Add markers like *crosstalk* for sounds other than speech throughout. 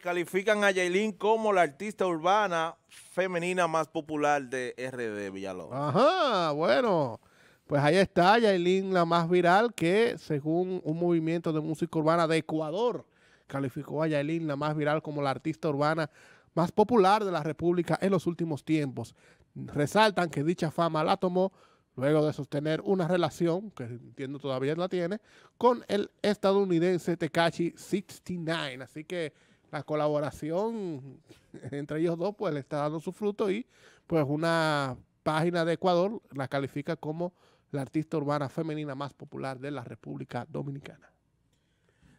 Califican a Yailin como la artista urbana femenina más popular de RD Villalobos. Ajá, bueno. Pues ahí está Yailin, la más viral, que según un movimiento de música urbana de Ecuador, calificó a Yailin, la más viral, como la artista urbana más popular de la República en los últimos tiempos. Resaltan que dicha fama la tomó luego de sostener una relación, que entiendo todavía la tiene, con el estadounidense Tekachi 69. Así que la colaboración *laughs* entre ellos dos pues le está dando su fruto y pues una página de Ecuador la califica como la artista urbana femenina más popular de la República Dominicana.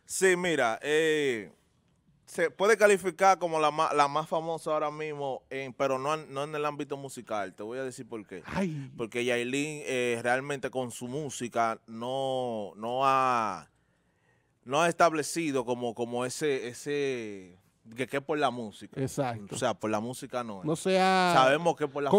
Sí, mira, eh, se puede calificar como la, la más famosa ahora mismo, en, pero no, no, en el ámbito musical. Te voy a decir por qué. Porque Yailin eh, realmente con su música no, no ha no ha establecido como, como ese, ese que, que por la música. Exacto. O sea, por la música no. Es. No sea sabemos que por la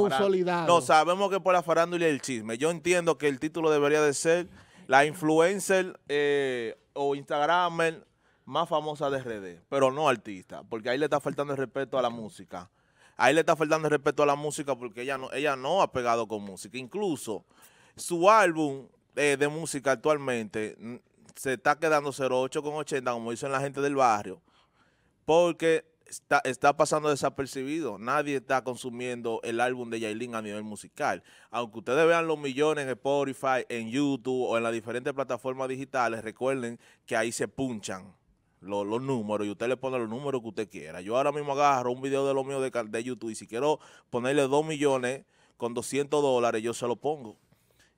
No, sabemos que por la farándula y el chisme. Yo entiendo que el título debería de ser la influencer eh, o Instagramer más famosa de redes pero no artista, porque ahí le está faltando el respeto a la música. Ahí le está faltando el respeto a la música porque ella no, ella no ha pegado con música. Incluso su álbum eh, de música actualmente se está quedando 08 con 80, como dicen la gente del barrio, porque está, está pasando desapercibido. Nadie está consumiendo el álbum de Yailin a nivel musical. Aunque ustedes vean los millones en Spotify, en YouTube o en las diferentes plataformas digitales, recuerden que ahí se punchan. Los, números y usted le pone los números que usted quiera. Yo ahora mismo agarro un video de lo mío de, de YouTube y si quiero ponerle 2 millones con 200 dólares, yo se lo pongo.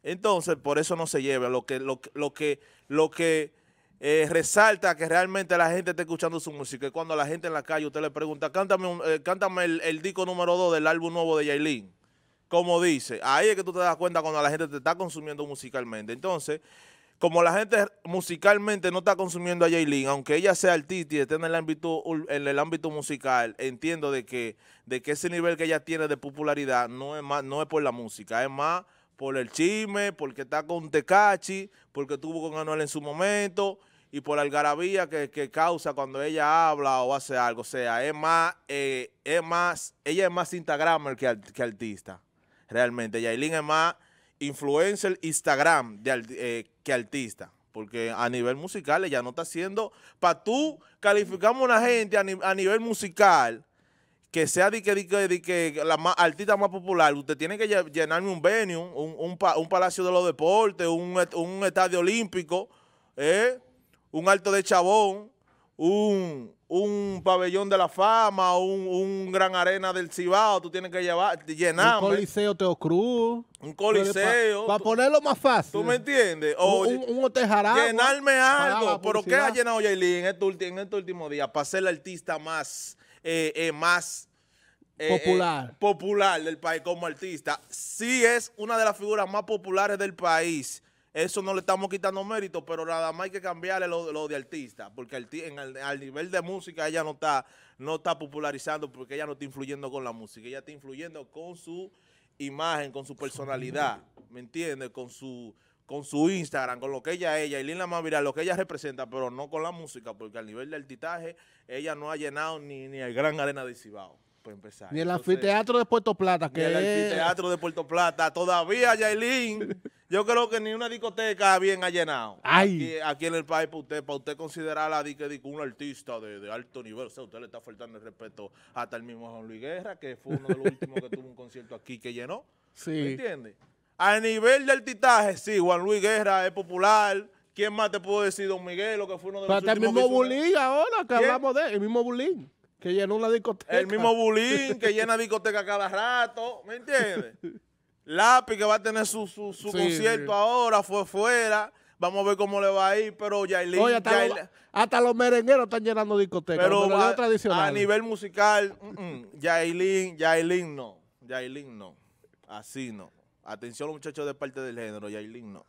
Entonces, por eso no se lleva. Lo que, lo, lo que, lo que eh, resalta que realmente la gente está escuchando su música es cuando la gente en la calle usted le pregunta, cántame, eh, cántame el, disco número 2 del álbum nuevo de Yailin. Como dice, ahí es que tú te das cuenta cuando la gente te está consumiendo musicalmente. Entonces, como la gente musicalmente no está consumiendo a Jaylin, aunque ella sea artista y esté en el ámbito, en el ámbito musical, entiendo de que, de que ese nivel que ella tiene de popularidad no es, más, no es por la música, es más por el chisme, porque está con Tecachi, porque estuvo con Anuel en su momento y por la algarabía que, causa cuando ella habla o hace algo. O sea, es más, eh, es más ella es más Instagramer que, que artista, realmente. Yailin es más influencer Instagram de, eh, que artista. Porque a nivel musical ella no está haciendo... Para tú calificamos a una gente a nivel musical que sea de que, la artista más popular, usted tiene que llenarme un venue, un, palacio de los deportes, un, estadio olímpico, ¿eh? un alto de chabón, un, pabellón de la fama, un, gran arena del Cibao, tú tienes que llevar, llenarme. Un coliseo Teocruz. Un coliseo. Para ponerlo más fácil. ¿Tú me entiendes? un, hotel Llenarme algo. ¿Pero qué ha llenado Yailín, en, este, en este último día? Para ser el artista más eh, eh, más eh, popular. popular del país como artista. Sí es una de las figuras más populares del país. Eso no le estamos quitando mérito, pero nada más hay que cambiarle lo, de artista, porque al, nivel de música ella no está, no está popularizando porque ella no está influyendo con la música, ella está influyendo con su imagen, con su personalidad, ¿me entiendes? Con su con su Instagram, con lo que ella es, Yailin la más viral, lo que ella representa, pero no con la música, porque al nivel del titaje, ella no ha llenado ni, el Gran Arena de Cibao, para empezar. Ni el anfiteatro de Puerto Plata. Que ni el anfiteatro de Puerto Plata. Todavía, Yailin, *laughs* yo creo que ni una discoteca bien ha llenado. Ay. Aquí, en el país, para usted, para usted la di, un artista de, alto nivel, o sea, usted le está faltando el respeto hasta el mismo Juan Luis Guerra, que fue uno de los últimos que tuvo un concierto aquí que llenó. Sí. ¿Me entiende? A nivel del titaje, sí, Juan Luis Guerra es popular. ¿Quién más te puedo decir? Don Miguel, lo que fue uno de los el mismo Bulín ahora que hablamos de él, el mismo Bulín que llenó una discoteca. El mismo Bulín que llena discoteca cada rato, ¿me entiendes? *laughs* Lápiz que va a tener su, concierto ahora, fue fuera. Vamos a ver cómo le va a ir, pero Yailin... hasta, los, merengueros están llenando discotecas. Pero a nivel musical, Yailín mm, mm no. Yailin no. Así no. Atención muchachos de parte del género, Yailin no.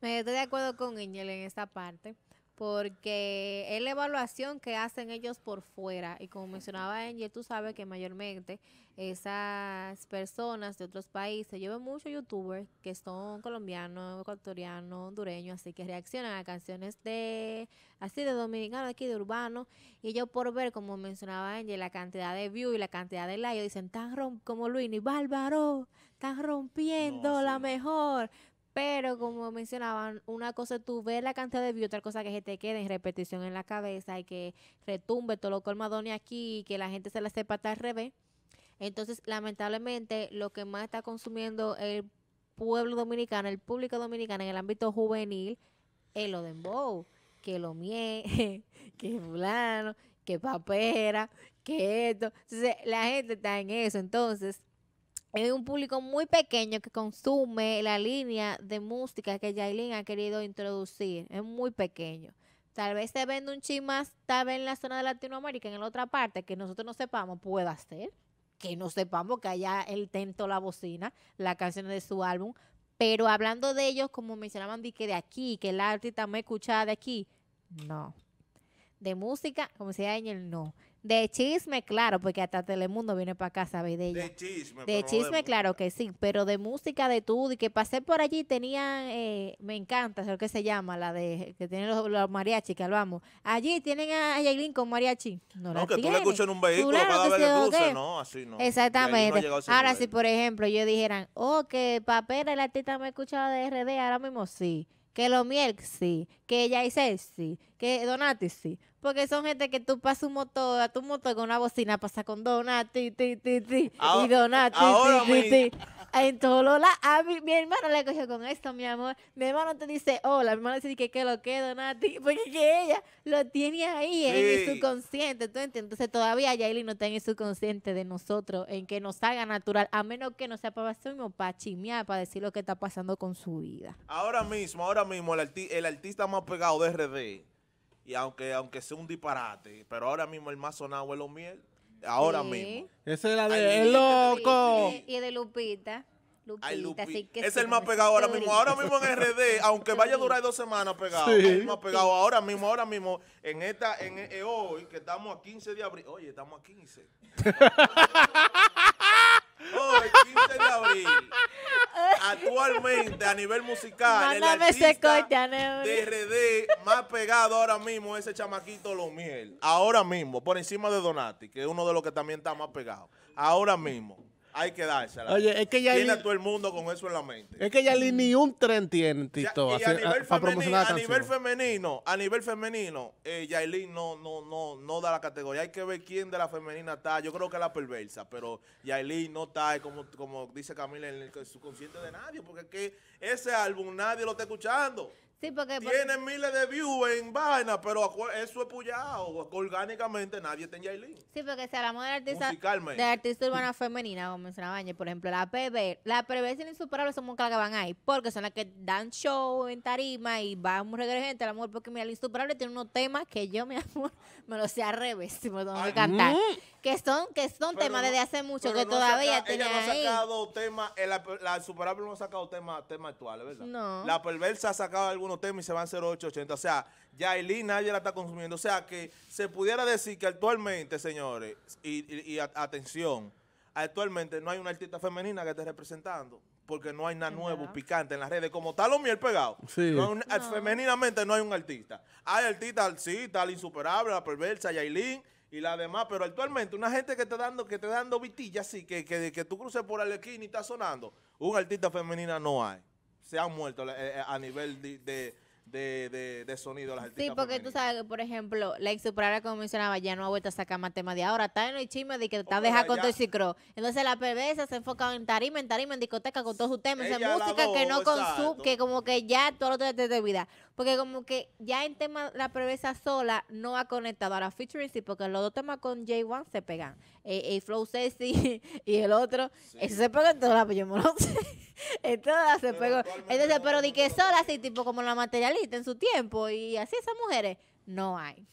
Me estoy de acuerdo con Ingel en esta parte, porque es la evaluación que hacen ellos por fuera. Y como mencionaba Ingel, tú sabes que mayormente esas personas de otros países, yo veo muchos youtubers que son colombianos, ecuatorianos, hondureños, así que reaccionan a canciones de, así de dominicano, aquí de urbano, y ellos por ver, como mencionaba Ingel, la cantidad de views y la cantidad de likes, dicen tan rom como Luis y Bárbaro, están rompiendo la mejor. Pero como mencionaban, una cosa es tú ver la cantidad de views, otra cosa que se te quede en repetición en la cabeza y que retumbe todo lo colmadones aquí y que la gente se la sepa hasta al revés. Entonces, lamentablemente, lo que más está consumiendo el pueblo dominicano, el público dominicano en el ámbito juvenil, es lo de Bow, que lo mie, *laughs* que fulano, que papera, que esto. Entonces, la gente está en eso. Entonces, es un público muy pequeño que consume la línea de música que Jailin ha querido introducir. Es muy pequeño. Tal vez se vende un chin más, tal vez en la zona de Latinoamérica, en la otra parte, que nosotros no sepamos, pueda ser. Que no sepamos que haya el tento la bocina, la canción de su álbum. Pero hablando de ellos, como mencionaban, de que de aquí, que el artista me escuchaba de aquí, no de música, como decía en el no. De chisme, claro, porque hasta Telemundo viene para acá, sabe De, ella. de chisme. De chisme, claro que sí, pero de música de tú, y que pasé por allí, tenía, eh, me encanta, lo que se llama, la de, que tienen los, mariachi, que hablamos. Allí tienen a Yailin con mariachi. No, no que tú le escuchas en un vehículo cada no, así no. Exactamente. ahora, si por ejemplo yo dijeran, oh, que papel, el artista me escuchaba de RD, ahora mismo sí que miel, sí, que y sí, que Donati sí. Porque son gente que tú pasas un motor, a tu motor con una bocina, pasa con Donati, ti, ti, ti, y Donati, en todo a mi, mi hermano le cogió con esto, mi amor. Mi hermano te dice, hola mi hermana dice que, que lo quedo, Nati, *laughs* porque ella lo tiene ahí en el subconsciente, Entonces todavía Yaeli no está en el subconsciente de nosotros, en que nos haga natural, a menos que no sea para mismo, para chismear, para decir lo que está pasando con su vida. Ahora mismo, ahora mismo, el, el artista más pegado de RD, y aunque, aunque sea un disparate, pero ahora mismo el más sonado es lo miel ahora mismo. Esa es la de. loco! Y de Lupita. Lupita, así que es el más pegado ahora mismo. Ahora mismo en *laughs* RD, aunque vaya a durar dos semanas pegado, el más pegado ahora mismo, ahora mismo, en esta, en eh, eh, hoy, que estamos a 15 de abril. Oye, estamos a 15. *laughs* actualmente a nivel musical, el RD más pegado ahora mismo es ese chamaquito miel Ahora mismo, por encima de Donati, que es uno de los que también está más pegado. Ahora mismo. Hay que dársela. Oye, es que ya. Tiene todo el mundo con eso en la mente. Es que ya ni un tren tiene, Tito. y a, femenino, promocionar a nivel femenino, a nivel femenino, eh, no, no, no, no da la categoría. Hay que ver quién de la femenina está. Yo creo que es la perversa, pero Yailin no está, como, como dice Camila, en el subconsciente de nadie, porque es que ese álbum nadie lo está escuchando. Sí, porque, Tienen miles de views en vaina, pero eso es puyado. Orgánicamente nadie está en Yailin. Sí, porque si hablamos de artista, de artista urbana *laughs* femenina, como mencionaba por ejemplo, la PB, la y la insuperable son muchas las que van ahí, porque son las que dan show en tarima y van muy regresantes. la porque mira, la insuperable tiene unos temas que yo, mi amor, *laughs* me los sé al revés, si me tengo que cantar. Que son, que son temas desde hace mucho que todavía saca, ella no ha sacado temas, eh, la, insuperable no ha sacado temas tema actuales, ¿verdad? No. La perversa ha sacado algunos temis se van 0,880. O sea, ya Yailin nadie la está consumiendo. O sea, que se pudiera decir que actualmente, señores, y, atención, actualmente no hay una artista femenina que esté representando porque no hay nada nuevo, picante en las redes. Como tal o miel pegado. Femeninamente no hay un artista. Hay artistas, sí, tal insuperable, la perversa, Yailin y la demás, pero actualmente una gente que te dando, que te dando vitilla así, que, que, que tú cruces por esquina y está sonando, un artista femenina no hay se han muerto eh, eh, a nivel de, de sonido las Sí, porque tú sabes que, por ejemplo, la superara como mencionaba, ya no ha vuelto a sacar más temas de ahora. Está en el chisme de que está deja con todo el ciclo. Entonces la perversa se enfocado en tarima, en tarima, en discoteca, con todos sus temas. Esa música que no consume, que como que ya todo lo de vida. Porque como que ya en tema la perversa sola no ha conectado. a la featuring sí, porque los dos temas con J1 se pegan eh, Flow Sexy *laughs* y el otro. se pega en todas las, mujeres *laughs* se Entonces, pero di que sola, así tipo como la materialista en su tiempo y así esas mujeres, no hay.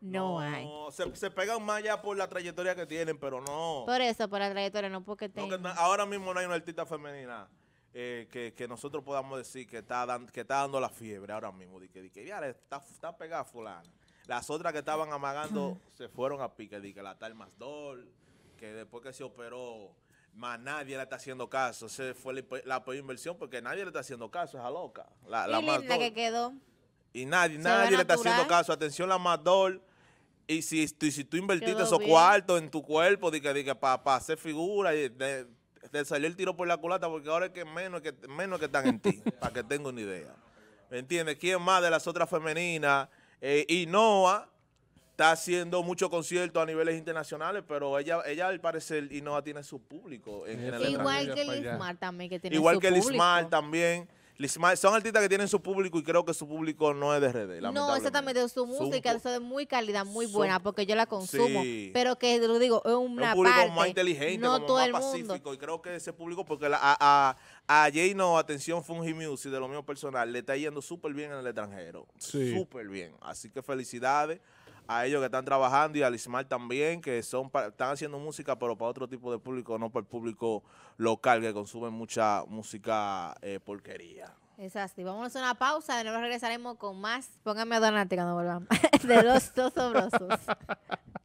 No, hay. Se, pegan más ya por la trayectoria que tienen, pero no. Por eso, por la trayectoria, no porque ahora mismo no hay una artista femenina eh, que, nosotros podamos decir que está, que está dando la fiebre ahora mismo. De que, ya está, está pegada fulana. Las otras que estaban amagando se fueron a pique. Di que la tal Masdol, que después que se operó, más nadie le está haciendo caso. Se fue la, peor inversión porque nadie le está haciendo caso esa loca. La, la, y que quedó. Y nadie, nadie le está haciendo caso. Atención, la Masdol. Y si, tú, si tú invertiste esos cuartos en tu cuerpo, que, que para hacer figura, y te salió el tiro por la culata, porque ahora es que menos que, menos que están en ti, *laughs* para que tenga una idea. ¿Me entiendes? ¿Quién más de las otras femeninas eh, y Noah está haciendo muchos conciertos a niveles internacionales, pero ella, ella al parecer, y Noah tiene su público. En, general igual que el también, que Igual que Lismar también son artistas que tienen su público y creo que su público no es de RD. No, exactamente. Su música es de muy calidad, muy buena, porque yo la consumo. Pero que lo digo, es un público más inteligente, más pacífico. Y creo que ese público, porque la, a, a, a atención, Fungi Music, de lo mío personal, le está yendo súper bien en el extranjero. Súper bien. Así que felicidades a ellos que están trabajando y a Lismar también, que son están haciendo música, pero para otro tipo de público, no para el público local que consume mucha música eh, porquería. Exacto, vamos a una pausa, de nuevo regresaremos con más. Póngame a donarte cuando volvamos. *laughs* de los dos sobrosos. *laughs*